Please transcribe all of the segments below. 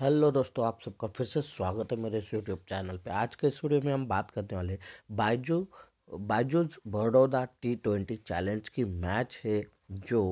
hello दोस्तों आप सबका फिर से स्वागत है मेरे इस यूट्यूब चैनल पे आज के इस वीडियो में हम बात करने वाले बाइजो Byju's Baroda T twenty challenge की मैच है जो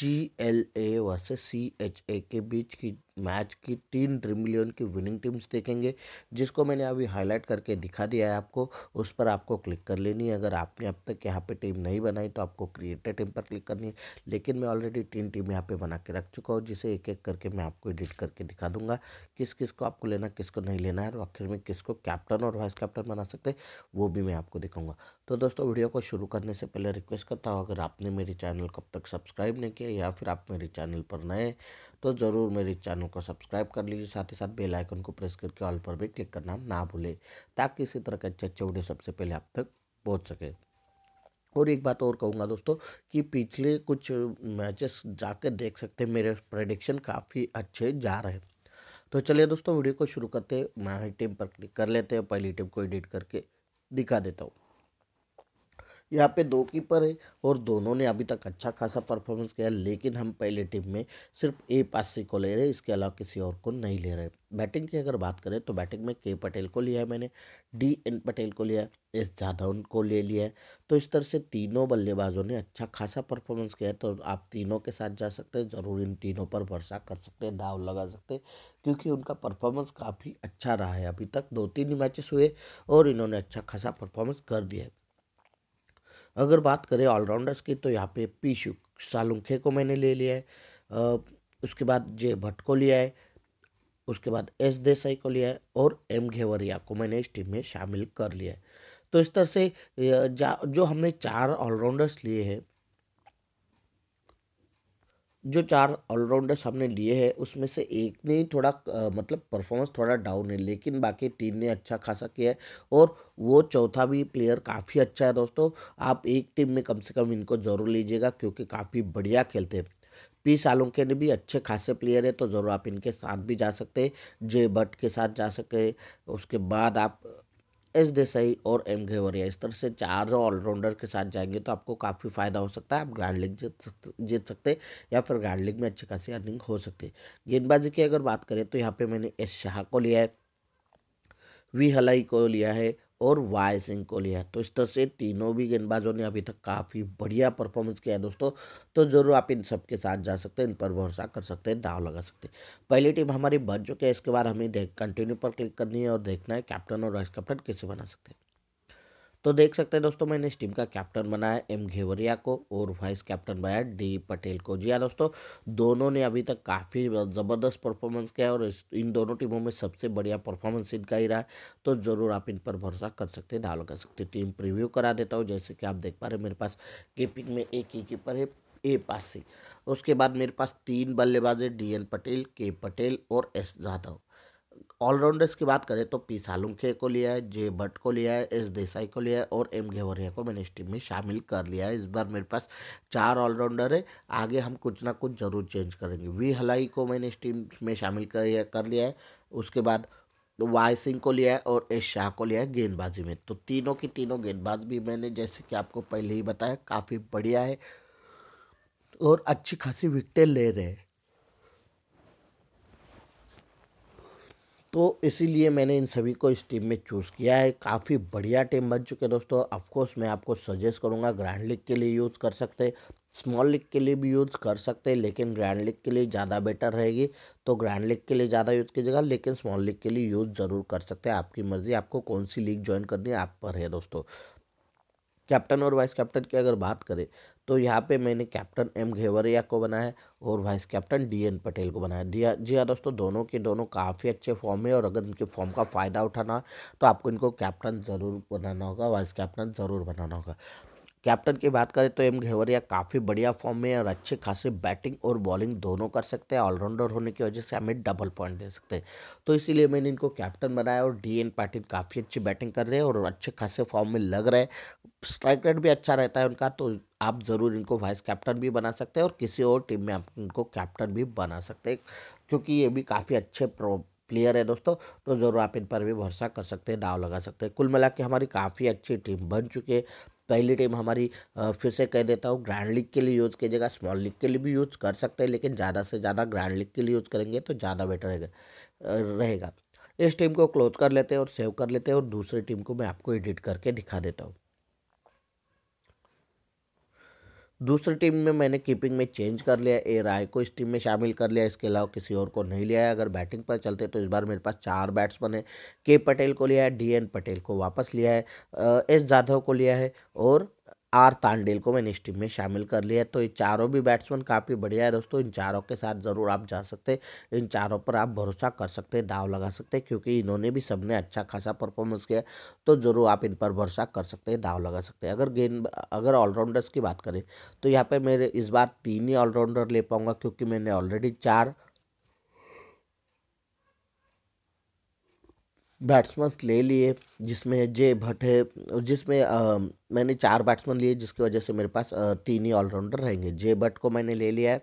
G L A versus C H A के बीच की मैच की तीन ड्रीम इलेवन की विनिंग टीम्स देखेंगे जिसको मैंने अभी हाईलाइट करके दिखा दिया है आपको उस पर आपको क्लिक कर लेनी है अगर आपने अब तक यहाँ पे टीम नहीं बनाई तो आपको क्रिएटेड टीम पर क्लिक करनी है लेकिन मैं ऑलरेडी तीन टीम यहाँ पे बना के रख चुका हूँ जिसे एक एक करके मैं आपको एडिट करके दिखा दूंगा किस किस को आपको लेना किसको नहीं लेना है और आखिर में किसको कैप्टन और वाइस कैप्टन बना सकते वो भी मैं आपको दिखाऊंगा तो दोस्तों वीडियो को शुरू करने से पहले रिक्वेस्ट करता हूँ अगर आपने मेरे चैनल को अब तक सब्सक्राइब नहीं किया या फिर आप मेरे चैनल पर नए तो ज़रूर मेरे चैनल को सब्सक्राइब कर लीजिए साथ ही साथ बेल आइकन को प्रेस करके ऑल पर भी क्लिक करना ना भूलें ताकि इसी तरह के अच्छे अच्छे वीडियो सबसे पहले आप तक पहुँच सके और एक बात और कहूँगा दोस्तों कि पिछले कुछ मैचेस जाके देख सकते हैं मेरे प्रडिक्शन काफ़ी अच्छे जा रहे हैं तो चलिए दोस्तों वीडियो को शुरू करते हैं मैं टीम पर क्लिक कर लेते हैं पहली टीम को एडिट करके दिखा देता हूँ यहाँ पे दो कीपर है और दोनों ने अभी तक अच्छा खासा परफॉर्मेंस किया लेकिन हम पहले टीम में सिर्फ ए पासी को ले रहे इसके अलावा किसी और को नहीं ले रहे बैटिंग की अगर बात करें तो बैटिंग में के पटेल को लिया है मैंने डी एन पटेल को लिया एस जाधव को ले लिया है तो इस तरह से तीनों बल्लेबाजों ने अच्छा खासा परफॉर्मेंस किया है तो आप तीनों के साथ जा सकते हैं ज़रूर इन तीनों पर भरसा कर सकते हैं दाव लगा सकते हैं क्योंकि उनका परफॉर्मेंस काफ़ी अच्छा रहा है अभी तक दो तीन मैचेस हुए और इन्होंने अच्छा खासा परफॉर्मेंस कर दिया है अगर बात करें ऑलराउंडर्स की तो यहाँ पे शु सालुखे को मैंने ले लिया है उसके बाद जे भट्ट को लिया है उसके बाद एस देसाई को लिया है और एम घेवरिया को मैंने इस टीम में शामिल कर लिया है तो इस तरह से जो हमने चार ऑलराउंडर्स लिए हैं जो चार ऑलराउंडर्स हमने लिए हैं उसमें से एक ने थोड़ा आ, मतलब परफॉर्मेंस थोड़ा डाउन है लेकिन बाकी तीन ने अच्छा खासा किया है और वो चौथा भी प्लेयर काफ़ी अच्छा है दोस्तों आप एक टीम में कम से कम इनको ज़रूर लीजिएगा क्योंकि काफ़ी बढ़िया खेलते हैं पी सालों के ने भी अच्छे खासे प्लेयर है तो ज़रूर आप इनके साथ भी जा सकते हैं जय भट्ट के साथ जा सकते उसके बाद आप एस देसाई और एम घेवरिया इस तरह से चार ऑलराउंडर के साथ जाएंगे तो आपको काफ़ी फ़ायदा हो सकता है आप ग्रैंड लीग जीत सकते जीत सकते या फिर ग्रैंड लीग में अच्छी खासी अर्निंग हो सकती है गेंदबाजी की अगर बात करें तो यहाँ पे मैंने एस शाह को लिया है वी हलाई को लिया है और वाई सिंह को लिया तो इस तरह से तीनों भी गेंदबाजों ने अभी तक काफ़ी बढ़िया परफॉर्मेंस किया है दोस्तों तो ज़रूर आप इन सब के साथ जा सकते हैं इन पर भरोसा कर सकते हैं दाव लगा सकते हैं पहली टीम हमारी बन चुकी है इसके बाद हमें कंटिन्यू पर क्लिक करनी है और देखना है कैप्टन और वाइस कैप्टन कैसे बना सकते हैं तो देख सकते हैं दोस्तों मैंने इस टीम का कैप्टन बनाया एम घेवरिया को और वाइस कैप्टन बनाया डी पटेल को जी हाँ दोस्तों दोनों ने अभी तक काफ़ी ज़बरदस्त परफॉर्मेंस किया है और इस इन दोनों टीमों में सबसे बढ़िया परफॉर्मेंस इनका ही रहा है तो ज़रूर आप इन पर भरोसा कर सकते हैं दाल कर सकते टीम प्रिव्यू करा देता हूँ जैसे कि आप देख पा रहे मेरे पास कीपिंग में एक ही कीपर है ए से उसके बाद मेरे पास तीन बल्लेबाज है डी एन पटेल के पटेल और एस जाधव ऑलराउंडर्स की बात करें तो पी सालुंखे को लिया है जे भट्ट को लिया है एस देसाई को लिया है और एम घेवरिया को मैंने इस टीम में शामिल कर लिया है इस बार मेरे पास चार ऑलराउंडर है आगे हम कुछ ना कुछ ज़रूर चेंज करेंगे वी हलाई को मैंने इस टीम में शामिल कर, कर लिया है उसके बाद वाई सिंह को लिया है और एस शाह को लिया है गेंदबाजी में तो तीनों की तीनों गेंदबाज भी मैंने जैसे कि आपको पहले ही बताया काफ़ी बढ़िया है और अच्छी खासी विकटें ले रहे हैं तो इसीलिए मैंने इन सभी को इस टीम में चूज़ किया है काफ़ी बढ़िया टीम बन चुके दोस्तों ऑफकोर्स मैं आपको सजेस्ट करूँगा ग्रैंड लीग के लिए यूज़ कर सकते स्मॉल लीग के लिए भी यूज़ कर सकते हैं लेकिन ग्रैंड लीग के लिए ज़्यादा बेटर रहेगी तो ग्रैंड लीग के लिए ज़्यादा यूज़ कीजिएगा लेकिन स्मॉल लीग के लिए यूज़ ज़रूर कर सकते हैं आपकी मर्ज़ी आपको कौन सी लीग ज्वाइन करनी है आप पर है दोस्तों कैप्टन और वाइस कैप्टन की अगर बात करें तो यहाँ पे मैंने कैप्टन एम घेवरिया को बनाया और vice captain D N Patel को बनाया दिया जी हाँ दोस्तों दोनों के दोनों काफ़ी अच्छे फॉर्म में और अगर इनके फॉर्म का फ़ायदा उठाना तो आपको इनको कैप्टन ज़रूर बनाना होगा वाइस कैप्टन ज़रूर बनाना होगा कैप्टन की बात करें तो एम घेवरिया काफ़ी बढ़िया फॉर्म में है और अच्छे खासे बैटिंग और बॉलिंग दोनों कर सकते हैं ऑलराउंडर होने की वजह से हमें डबल पॉइंट दे सकते हैं तो इसीलिए मैंने इनको कैप्टन बनाया और डी एन पाटिल काफ़ी अच्छी बैटिंग कर रहे हैं और अच्छे खासे फॉर्म में लग रहे स्ट्राइक रेट भी अच्छा रहता है उनका तो आप ज़रूर इनको वाइस कैप्टन भी बना सकते हैं और किसी और टीम में आप इनको कैप्टन भी बना सकते हैं क्योंकि ये भी काफ़ी अच्छे प्रो प्लेयर है दोस्तों तो ज़रूर आप इन पर भी भरोसा कर सकते हैं दाव लगा सकते हैं कुल मिला के हमारी काफ़ी अच्छी टीम बन चुकी है पहली टीम हमारी फिर से कह देता हूँ ग्रैंड लीग के लिए यूज़ कीजिएगा स्मॉल लीग के लिए भी यूज़ कर सकते हैं लेकिन ज़्यादा से ज़्यादा ग्रैंड लीग के लिए यूज़ करेंगे तो ज़्यादा बेटर रहेगा रहेगा इस टीम को क्लोज कर लेते हैं और सेव कर लेते हैं और दूसरी टीम को मैं आपको एडिट करके दिखा देता हूँ दूसरी टीम में मैंने कीपिंग में चेंज कर लिया ए राय को इस टीम में शामिल कर लिया इसके अलावा किसी और को नहीं लिया है अगर बैटिंग पर चलते तो इस बार मेरे पास चार बैट्समैन है के पटेल को लिया है डी एन पटेल को वापस लिया है एस जाधव को लिया है और आर तांडेल को मैंने इस टीम में शामिल कर लिया है तो ये चारों भी बैट्समैन काफ़ी बढ़िया है दोस्तों इन चारों के साथ ज़रूर आप जा सकते हैं इन चारों पर आप भरोसा कर सकते हैं दाव लगा सकते हैं क्योंकि इन्होंने भी सबने अच्छा खासा परफॉर्मेंस किया तो ज़रूर आप इन पर भरोसा कर सकते हैं दाव लगा सकते हैं अगर गेंद अगर ऑलराउंडर्स की बात करें तो यहाँ पर मेरे इस बार तीन ही ऑलराउंडर ले पाऊँगा क्योंकि मैंने ऑलरेडी चार बैट्समैन्स ले लिए जिसमें जे भट्ट है जिसमें मैंने चार बैट्समैन लिए जिसकी वजह से मेरे पास आ, तीन ही ऑलराउंडर रहेंगे जे भट्ट को मैंने ले लिया है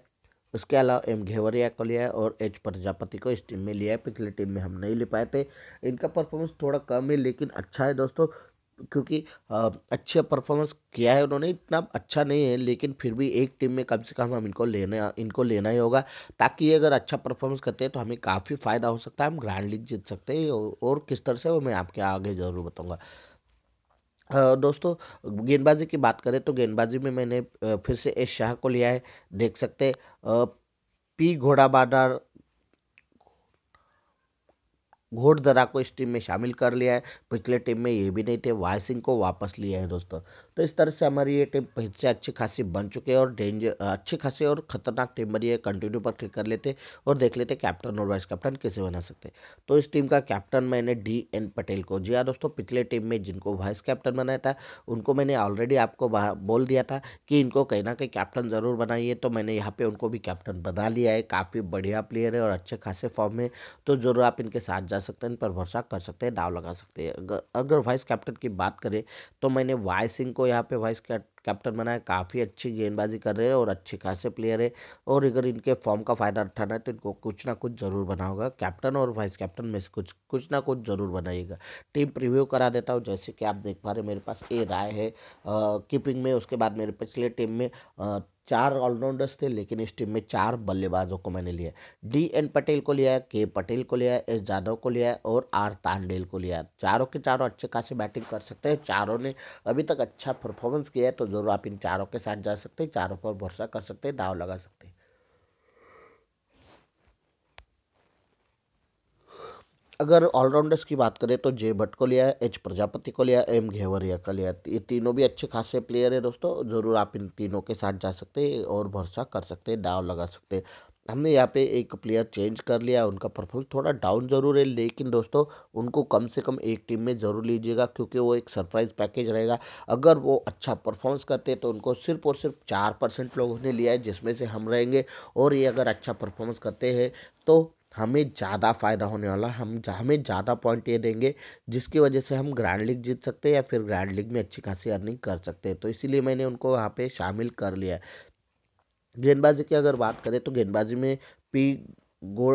उसके अलावा एम घेवरिया को लिया है और एच प्रजापति को इस टीम में लिया है पिछले टीम में हम नहीं ले पाए थे इनका परफॉर्मेंस थोड़ा कम है लेकिन अच्छा है दोस्तों क्योंकि अच्छा परफॉर्मेंस किया है उन्होंने इतना अच्छा नहीं है लेकिन फिर भी एक टीम में कम से कम हम इनको लेना इनको लेना ही होगा ताकि ये अगर अच्छा परफॉर्मेंस करते हैं तो हमें काफ़ी फ़ायदा हो सकता है हम ग्रैंड लीग जीत सकते हैं और किस तरह से वो मैं आपके आगे ज़रूर बताऊँगा दोस्तों गेंदबाजी की बात करें तो गेंदबाजी में मैंने फिर से एस शाह को लिया है देख सकते पी घोड़ा बाडार घोड़दरा को इस टीम में शामिल कर लिया है पिछले टीम में ये भी नहीं थे सिंह को वापस लिया है दोस्तों तो इस तरह से हमारी ये टीम फिर से अच्छी खासी बन चुकी है और डेंजर अच्छी खासी और ख़तरनाक टीम बनी है कंटिन्यू पर क्लिक कर लेते और देख लेते कैप्टन और वाइस कैप्टन कैसे बना सकते तो इस टीम का कैप्टन मैंने डी एन पटेल को जी हाँ दोस्तों पिछले टीम में जिनको वाइस कैप्टन बनाया था उनको मैंने ऑलरेडी आपको बोल दिया था कि इनको कहीं ना कहीं कैप्टन ज़रूर बनाइए तो मैंने यहाँ पर उनको भी कैप्टन बना लिया है काफ़ी बढ़िया प्लेयर है और अच्छे खासे फॉर्म में तो ज़रूर आप इनके साथ जा सकते हैं इन पर भरोसा कर सकते हैं दाव लगा सकते हैं अगर वाइस कैप्टन की बात करें तो मैंने वाई सिंह को यहाँ पे वाइस कैप्टन बना है काफ़ी अच्छी गेंदबाजी कर रहे हैं और अच्छे खासे प्लेयर है और अगर इनके फॉर्म का फ़ायदा उठाना है तो इनको कुछ ना कुछ ज़रूर बना होगा कैप्टन और वाइस कैप्टन में से कुछ कुछ ना कुछ ज़रूर बनाइएगा टीम प्रिव्यू करा देता हूँ जैसे कि आप देख पा रहे मेरे पास ए राय है कीपिंग में उसके बाद मेरे पिछले टीम में चार ऑलराउंडर्स थे लेकिन इस टीम में चार बल्लेबाजों को मैंने लिया डी एन पटेल को लिया के पटेल को लिया एस जाधव को लिया और आर तांडेल को लिया चारों के चारों अच्छे खासे बैटिंग कर सकते हैं चारों ने अभी तक अच्छा परफॉर्मेंस किया है तो ज़रूर आप इन चारों के साथ जा सकते हैं चारों पर भरोसा कर सकते हैं दाव लगा सकते हैं अगर ऑलराउंडर्स की बात करें तो जे भट्ट को लिया है एच प्रजापति को लिया एम घेवरिया का लिया ये तीनों भी अच्छे खासे प्लेयर हैं दोस्तों ज़रूर आप इन तीनों के साथ जा सकते हैं और भरोसा कर सकते हैं दाव लगा सकते हैं हमने यहाँ पे एक प्लेयर चेंज कर लिया उनका परफॉर्मेंस थोड़ा डाउन ज़रूर है लेकिन दोस्तों उनको कम से कम एक टीम में ज़रूर लीजिएगा क्योंकि वो एक सरप्राइज पैकेज रहेगा अगर वो अच्छा परफॉर्मेंस करते हैं तो उनको सिर्फ और सिर्फ चार परसेंट लोगों ने लिया है जिसमें से हम रहेंगे और ये अगर अच्छा परफॉर्मेंस करते हैं तो हमें ज़्यादा फ़ायदा होने वाला हम हमें ज़्यादा पॉइंट ये देंगे जिसकी वजह से हम ग्रैंड लीग जीत सकते हैं या फिर ग्रैंड लीग में अच्छी खासी अर्निंग कर सकते हैं तो इसीलिए मैंने उनको वहाँ पे शामिल कर लिया है गेंदबाजी की अगर बात करें तो गेंदबाजी में पी गो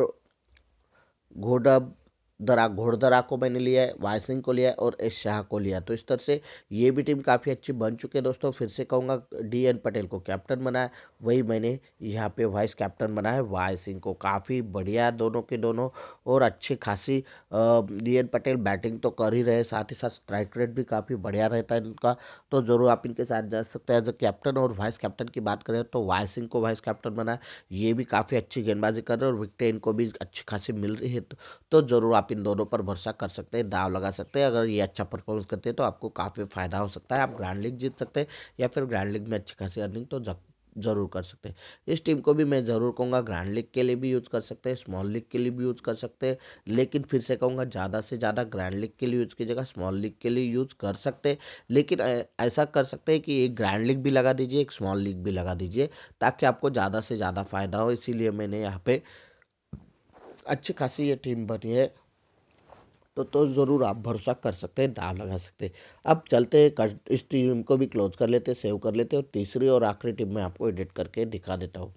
घोडब दरा घोड़दरा को मैंने लिया है वाय सिंह को लिया है और एस शाह को लिया तो इस तरह से ये भी टीम काफ़ी अच्छी बन चुकी है दोस्तों फिर से कहूँगा डी एन पटेल को कैप्टन बनाया वही मैंने यहाँ पे वाइस कैप्टन बनाया वाय सिंह को काफ़ी बढ़िया दोनों के दोनों और अच्छी खासी डी एन पटेल बैटिंग तो कर ही रहे साथ ही साथ स्ट्राइक रेट भी काफ़ी बढ़िया रहता है इनका तो ज़रूर आप इनके साथ जा सकते हैं एज अ कैप्टन और वाइस कैप्टन की बात करें तो वाय सिंह को वाइस कैप्टन बनाया ये भी काफ़ी अच्छी गेंदबाजी कर रहे हैं और विकटें इनको भी अच्छी खासी मिल रही है तो, तो ज़रूर आप आप इन दोनों पर भरोसा कर सकते हैं दाव लगा सकते हैं अगर ये अच्छा परफॉर्मेंस करते हैं तो आपको काफ़ी फ़ायदा हो सकता है आप ग्रैंड लीग जीत सकते हैं या फिर ग्रैंड लीग में अच्छी खासी अर्निंग तो ज़रूर कर सकते हैं इस टीम को भी मैं ज़रूर कहूँगा ग्रैंड लीग के लिए भी यूज़ कर सकते हैं स्मॉल लीग के लिए भी यूज़ कर सकते हैं लेकिन फिर से कहूँगा ज़्यादा से ज़्यादा ग्रैंड लीग के लिए यूज़ कीजिएगा स्मॉल लीग के लिए यूज़ कर सकते हैं लेकिन ऐसा कर सकते हैं कि एक ग्रैंड लीग भी लगा दीजिए एक स्मॉल लीग भी लगा दीजिए ताकि आपको ज़्यादा से ज़्यादा फ़ायदा हो इसीलिए मैंने यहाँ पर अच्छी खासी ये टीम बनी है तो तो ज़रूर आप भरोसा कर सकते हैं दाव लगा सकते हैं अब चलते इस टीम को भी क्लोज कर लेते सेव कर लेते और तीसरी और आखिरी टीम में आपको एडिट करके दिखा देता हूँ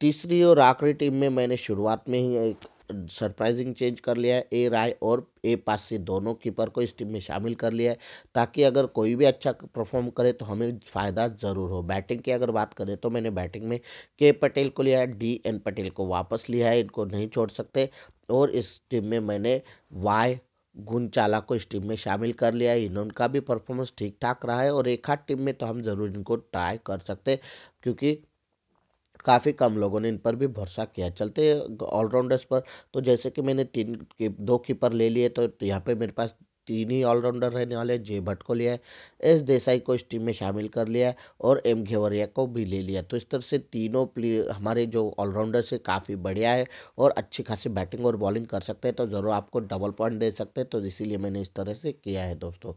तीसरी और आखिरी टीम में मैंने शुरुआत में ही एक सरप्राइजिंग चेंज कर लिया है ए राय और ए पासी दोनों कीपर को इस टीम में शामिल कर लिया है ताकि अगर कोई भी अच्छा परफॉर्म करे तो हमें फ़ायदा ज़रूर हो बैटिंग की अगर बात करें तो मैंने बैटिंग में के पटेल को लिया है डी एन पटेल को वापस लिया है इनको नहीं छोड़ सकते और इस टीम में मैंने वाई गुनचाला को इस टीम में शामिल कर लिया है का भी परफॉर्मेंस ठीक ठाक रहा है और एक आध टीम में तो हम ज़रूर इनको ट्राई कर सकते क्योंकि काफ़ी कम लोगों ने इन पर भी भरोसा किया चलते ऑलराउंडर्स पर तो जैसे कि मैंने तीन दो कीपर ले लिए तो यहाँ पे मेरे पास तीन ही ऑलराउंडर रहने वाले जे भट्ट को लिया है एस देसाई को इस टीम में शामिल कर लिया है और एम घेवरिया को भी ले लिया तो इस तरह से तीनों प्ले हमारे जो ऑलराउंडर्स है काफ़ी बढ़िया है और अच्छी खासी बैटिंग और बॉलिंग कर सकते हैं तो ज़रूर आपको डबल पॉइंट दे सकते हैं तो इसीलिए मैंने इस तरह से किया है दोस्तों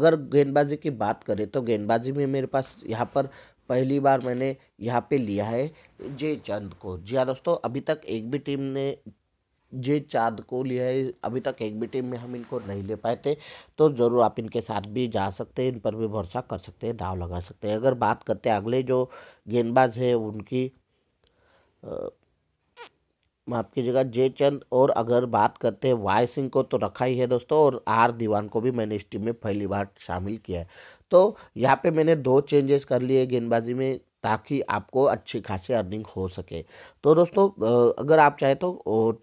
अगर गेंदबाजी की बात करें तो गेंदबाजी में मेरे पास यहाँ पर पहली बार मैंने यहाँ पे लिया है जे चंद को जी हाँ दोस्तों अभी तक एक भी टीम ने जे चांद को लिया है अभी तक एक भी टीम में हम इनको नहीं ले पाए थे तो ज़रूर आप इनके साथ भी जा सकते हैं इन पर भी भरोसा कर सकते हैं दाव लगा सकते हैं अगर बात करते हैं अगले जो गेंदबाज है उनकी माफ कीजिएगा जय चंद और अगर बात करते हैं वाई सिंह को तो रखा ही है दोस्तों और आर दीवान को भी मैंने इस टीम में पहली बार शामिल किया है तो यहाँ पे मैंने दो चेंजेस कर लिए गेंदबाजी में ताकि आपको अच्छी खासी अर्निंग हो सके तो दोस्तों अगर आप चाहें तो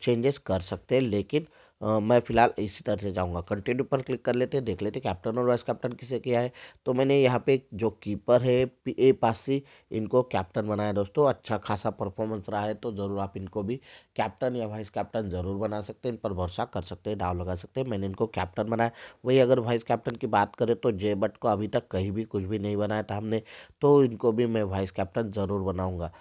चेंजेस कर सकते हैं लेकिन आ, मैं फ़िलहाल इसी तरह से जाऊँगा कंटिन्यू पर क्लिक कर लेते हैं देख लेते हैं कैप्टन और वाइस कैप्टन किसे किया है तो मैंने यहाँ पे जो कीपर है पी ए पासी इनको कैप्टन बनाया दोस्तों अच्छा खासा परफॉर्मेंस रहा है तो ज़रूर आप इनको भी कैप्टन या वाइस कैप्टन ज़रूर बना सकते हैं इन पर भरोसा कर सकते हैं दाव लगा सकते हैं मैंने इनको कैप्टन बनाया वही अगर वाइस कैप्टन की बात करें तो जे बट को अभी तक कहीं भी कुछ भी नहीं बनाया था हमने तो इनको भी मैं वाइस कैप्टन ज़रूर बनाऊँगा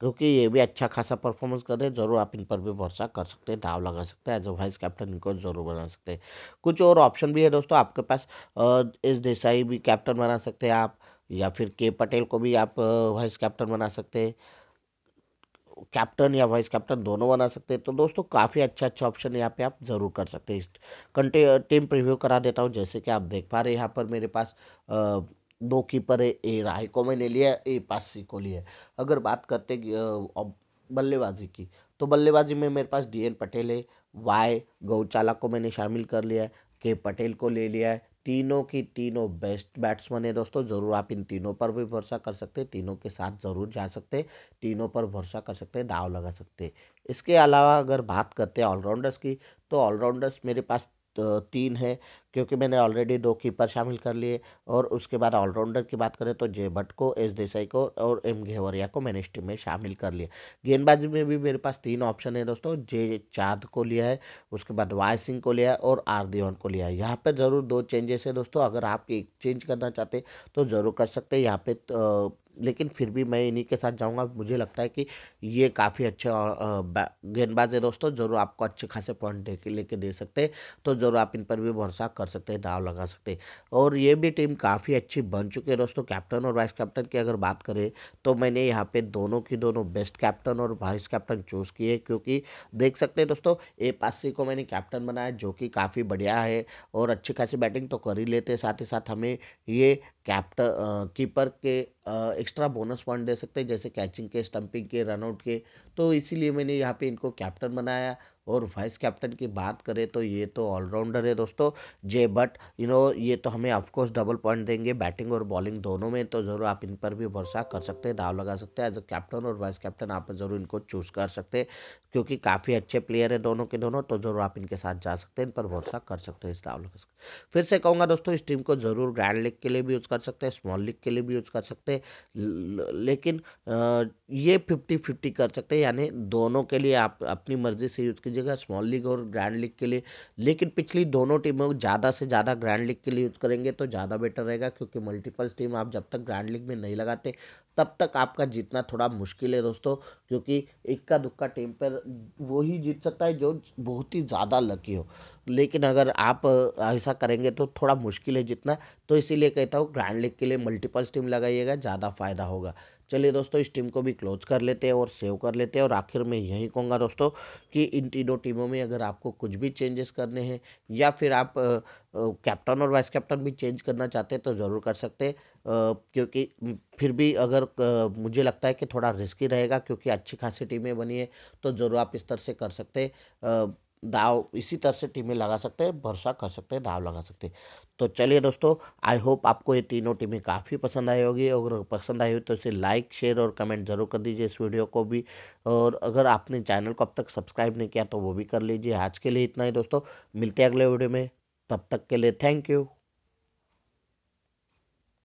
क्योंकि ये भी अच्छा खासा परफॉर्मेंस कर रहे हैं ज़रूर आप इन पर भी भरोसा कर सकते हैं दाव लगा सकते हैं एज अ वाइस कैप्टन इनको ज़रूर बना सकते हैं कुछ और ऑप्शन भी है दोस्तों आपके पास एस देसाई भी कैप्टन बना सकते हैं आप या फिर के पटेल को भी आप वाइस कैप्टन बना सकते हैं कैप्टन या वाइस कैप्टन दोनों बना सकते हैं तो दोस्तों काफ़ी अच्छा अच्छा ऑप्शन यहाँ पे आप ज़रूर कर सकते हैं इस कंटे टीम प्रीव्यू करा देता हूँ जैसे कि आप देख पा रहे हैं यहाँ पर मेरे पास आ, दो कीपर है ए को मैंने लिया ए पासी को लिया अगर बात करते बल्लेबाजी की तो बल्लेबाजी में मेरे पास डी एन पटेल है वाई गौचाला को मैंने शामिल कर लिया है के पटेल को ले लिया है तीनों की तीनों बेस्ट बैट्समैन है दोस्तों ज़रूर आप इन तीनों पर भी भरोसा कर सकते हैं तीनों के साथ ज़रूर जा सकते हैं तीनों पर भरोसा कर सकते हैं दाव लगा सकते हैं इसके अलावा अगर बात करते हैं ऑलराउंडर्स की तो ऑलराउंडर्स मेरे पास तो तीन है क्योंकि मैंने ऑलरेडी दो कीपर शामिल कर लिए और उसके बाद ऑलराउंडर की बात करें तो जय भट्ट को एस देसाई को और एम घेवरिया को मैंने इस टीम में शामिल कर लिया गेंदबाजी में भी मेरे पास तीन ऑप्शन है दोस्तों जे चांद को लिया है उसके बाद वाय सिंह को लिया है और आर दिवन को लिया है यहाँ पर ज़रूर दो चेंजेस है दोस्तों अगर आप एक चेंज करना चाहते तो ज़रूर कर सकते हैं यहाँ पर लेकिन फिर भी मैं इन्हीं के साथ जाऊंगा मुझे लगता है कि ये काफ़ी अच्छे गेंदबाज है दोस्तों ज़रूर आपको अच्छे खासे पॉइंट दे लेके दे सकते हैं तो ज़रूर आप इन पर भी भरोसा कर सकते हैं दाव लगा सकते हैं और ये भी टीम काफ़ी अच्छी बन चुकी है दोस्तों कैप्टन और वाइस कैप्टन की अगर बात करें तो मैंने यहाँ पर दोनों की दोनों बेस्ट कैप्टन और वाइस कैप्टन चूज़ किए क्योंकि देख सकते हैं दोस्तों ए पासी को मैंने कैप्टन बनाया जो कि काफ़ी बढ़िया है और अच्छी खासी बैटिंग तो कर ही लेते साथ ही साथ हमें ये कैप्टन कीपर के एक्स्ट्रा बोनस पॉइंट दे सकते हैं जैसे कैचिंग के स्टंपिंग के रनआउट के तो इसीलिए मैंने यहाँ पे इनको कैप्टन बनाया और वाइस कैप्टन की बात करें तो ये तो ऑलराउंडर है दोस्तों जे बट यू नो ये तो हमें ऑफकोर्स डबल पॉइंट देंगे बैटिंग और बॉलिंग दोनों में तो ज़रूर आप इन पर भी भरोसा कर सकते हैं दाव लगा सकते हैं एज अ कैप्टन और वाइस कैप्टन आप ज़रूर इनको चूज़ कर सकते हैं क्योंकि काफ़ी अच्छे प्लेयर हैं दोनों के दोनों तो ज़रूर आप इनके साथ जा सकते हैं इन पर भरोसा कर सकते हैं इस दाव लगा सकते फिर से कहूँगा दोस्तों इस टीम को ज़रूर ग्रैंड लीग के लिए भी यूज़ कर सकते हैं स्मॉल लीग के लिए भी यूज़ कर सकते हैं लेकिन ये फिफ्टी फिफ्टी कर सकते हैं यानी दोनों के लिए आप अपनी मर्ज़ी से यूज़ कीजिएगा स्मॉल लीग और ग्रैंड लीग के लिए लेकिन पिछली दोनों टीमों को ज़्यादा से ज़्यादा ग्रैंड लीग के लिए यूज़ करेंगे तो ज़्यादा बेटर रहेगा क्योंकि मल्टीपल्स टीम आप जब तक ग्रैंड लीग में नहीं लगाते तब तक आपका जीतना थोड़ा मुश्किल है दोस्तों क्योंकि इक्का दुक्का टीम पर वो ही जीत सकता है जो बहुत ही ज़्यादा लकी हो लेकिन अगर आप ऐसा करेंगे तो थोड़ा मुश्किल है जितना तो इसीलिए कहता हूँ ग्रैंड लीग के लिए मल्टीपल्स टीम लगाइएगा ज़्यादा फ़ायदा होगा चलिए दोस्तों इस टीम को भी क्लोज कर लेते हैं और सेव कर लेते हैं और आखिर में यही कहूँगा दोस्तों कि इन तीनों टीमों में अगर आपको कुछ भी चेंजेस करने हैं या फिर आप कैप्टन और वाइस कैप्टन भी चेंज करना चाहते हैं तो ज़रूर कर सकते हैं क्योंकि फिर भी अगर मुझे लगता है कि थोड़ा रिस्की रहेगा क्योंकि अच्छी खासी टीमें बनी है तो ज़रूर आप इस तरह से कर सकते दाव इसी तरह से टीमें लगा सकते हैं भरोसा कर सकते हैं दाव लगा सकते हैं तो चलिए दोस्तों आई होप आपको ये तीनों टीमें काफ़ी पसंद आई होगी अगर पसंद आई हो तो इसे लाइक शेयर और कमेंट जरूर कर दीजिए इस वीडियो को भी और अगर आपने चैनल को अब तक सब्सक्राइब नहीं किया तो वो भी कर लीजिए आज के लिए इतना ही दोस्तों मिलते हैं अगले वीडियो में तब तक के लिए थैंक यू